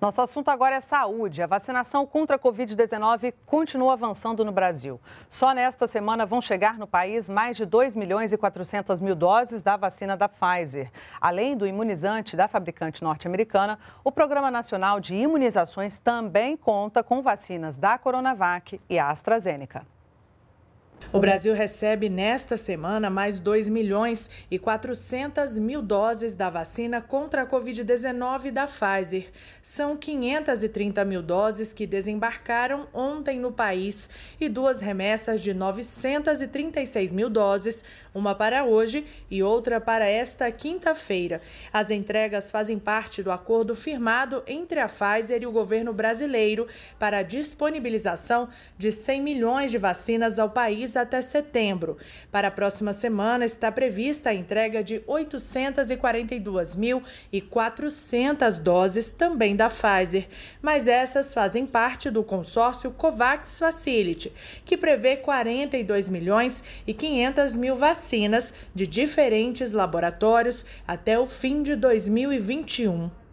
Nosso assunto agora é saúde. A vacinação contra a Covid-19 continua avançando no Brasil. Só nesta semana vão chegar no país mais de 2 milhões e 400 mil doses da vacina da Pfizer. Além do imunizante da fabricante norte-americana, o Programa Nacional de Imunizações também conta com vacinas da Coronavac e AstraZeneca. O Brasil recebe nesta semana mais 2 milhões e 400 mil doses da vacina contra a Covid-19 da Pfizer. São 530 mil doses que desembarcaram ontem no país e duas remessas de 936 mil doses, uma para hoje e outra para esta quinta-feira. As entregas fazem parte do acordo firmado entre a Pfizer e o governo brasileiro para a disponibilização de 100 milhões de vacinas ao país a até setembro. Para a próxima semana está prevista a entrega de 842.400 doses também da Pfizer, mas essas fazem parte do consórcio COVAX Facility, que prevê 42 milhões e 500 mil vacinas de diferentes laboratórios até o fim de 2021.